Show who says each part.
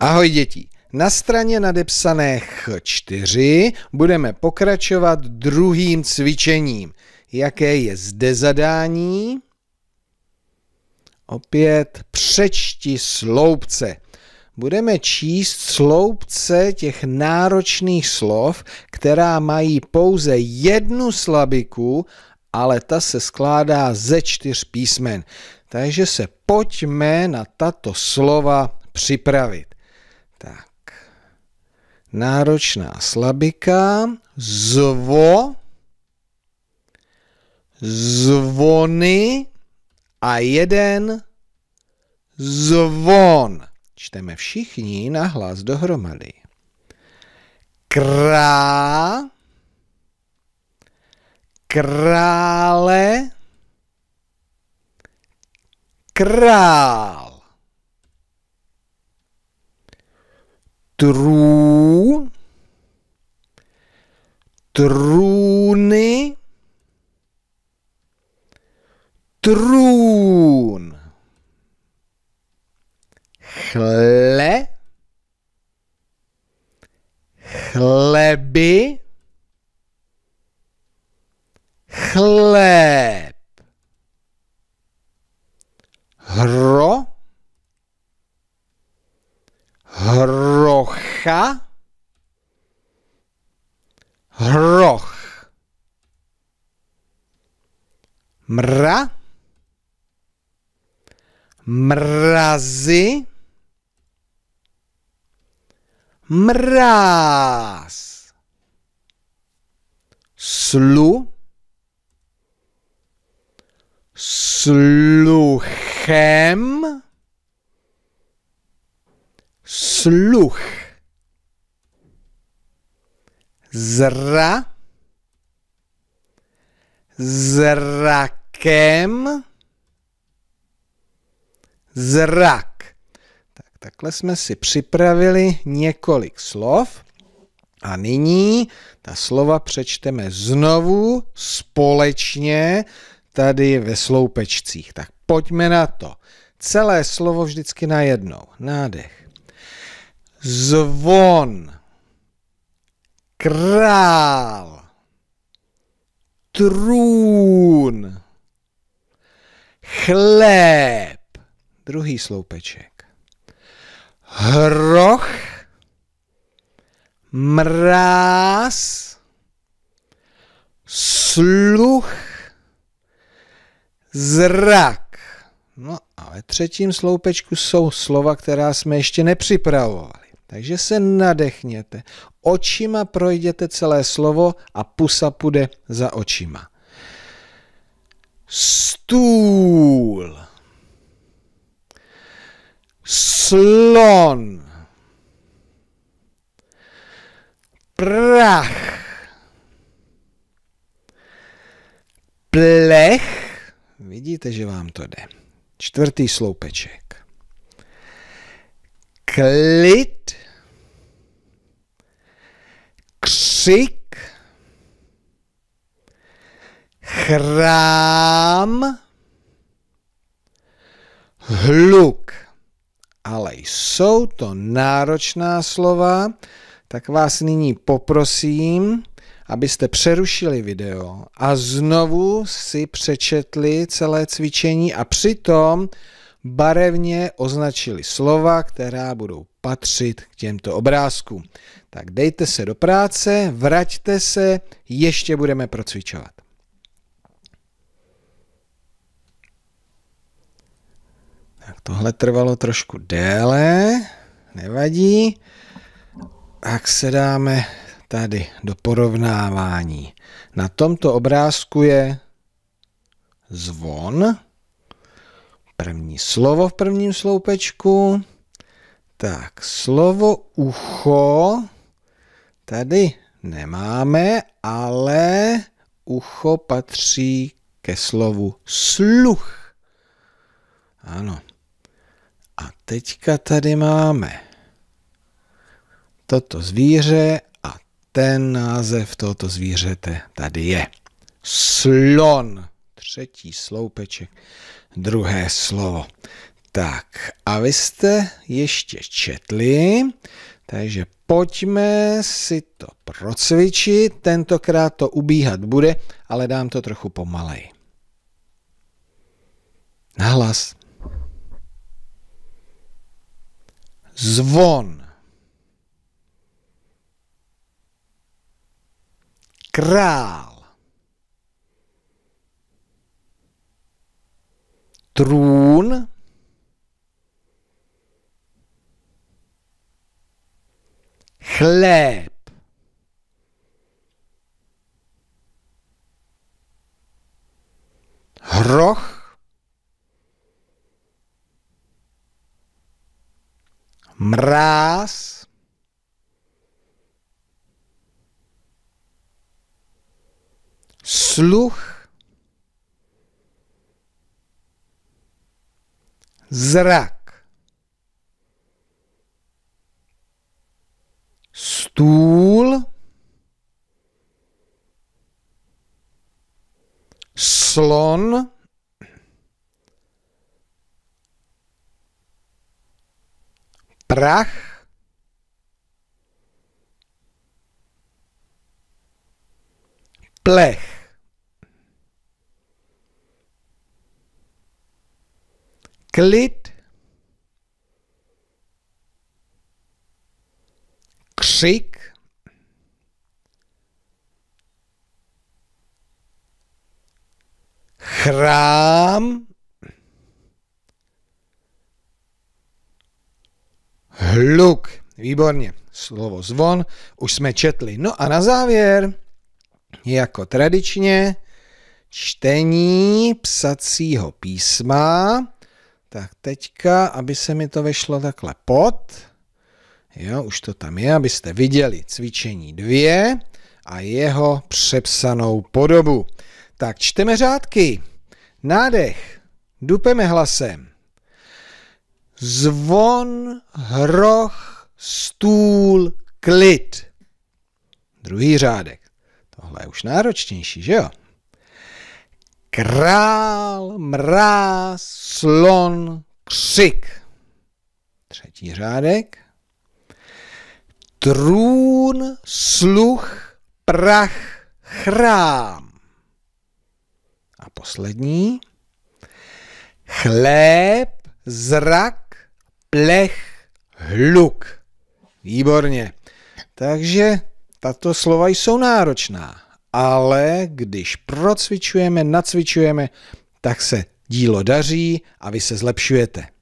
Speaker 1: Ahoj děti! Na straně nadepsané Ch4 budeme pokračovat druhým cvičením. Jaké je zde zadání? Opět přečti sloupce. Budeme číst sloupce těch náročných slov, která mají pouze jednu slabiku, ale ta se skládá ze čtyř písmen. Takže se pojďme na tato slova připravit. Tak. Náročná slabika, zvo, zvony a jeden zvon. Čteme všichni na hlas dohromady. Krá, krále, král. trů, trůny, trůn, chle, chleby, chléb, hro, hro, hrocha. Hroch. Mra. Mrazy. Mráz. Slu. Sluchem. Sluch zra, zrakem, zrak. Tak, takhle jsme si připravili několik slov. A nyní ta slova přečteme znovu společně tady ve sloupečcích. Tak pojďme na to. Celé slovo vždycky najednou. Nádech. Zvon král, trůn, chléb, druhý sloupeček, hroch, mráz, sluch, zrak. No a ve třetím sloupečku jsou slova, která jsme ještě nepřipravovali. Takže se nadechněte, očima projděte celé slovo a pusa půjde za očima. Stůl. Slon. Prach. Plech. Vidíte, že vám to jde. Čtvrtý sloupeček. Klid křik, chrám, hluk. Ale jsou to náročná slova, tak vás nyní poprosím, abyste přerušili video a znovu si přečetli celé cvičení a přitom barevně označili slova, která budou patřit k těmto obrázkům. Tak dejte se do práce, vraťte se, ještě budeme procvičovat. Tak tohle trvalo trošku déle, nevadí. Tak se dáme tady do porovnávání. Na tomto obrázku je zvon první slovo v prvním sloupečku. Tak, slovo ucho tady nemáme, ale ucho patří ke slovu sluch. Ano. A teďka tady máme toto zvíře a ten název tohoto zvířete tady je. Slon třetí sloupeček, druhé slovo. Tak a vy jste ještě četli, takže pojďme si to procvičit. Tentokrát to ubíhat bude, ale dám to trochu pomalej. Nahlas. Zvon. Král. trůn, chléb, hroch, mráz, sluch, zrak, stůl, slon, prach, plech. klid, křik, chrám, hluk. Výborně, slovo zvon, už jsme četli. No a na závěr, jako tradičně, čtení psacího písma tak teďka, aby se mi to vešlo takhle pod, jo, už to tam je, abyste viděli cvičení dvě a jeho přepsanou podobu. Tak čteme řádky. Nádech. Dupeme hlasem. Zvon, hroch, stůl, klid. Druhý řádek. Tohle je už náročnější, že jo? Král, mráz, slon, křik. Třetí řádek. Trůn, sluch, prach, chrám. A poslední. Chléb, zrak, plech, hluk. Výborně. Takže tato slova jsou náročná ale když procvičujeme, nacvičujeme, tak se dílo daří a vy se zlepšujete.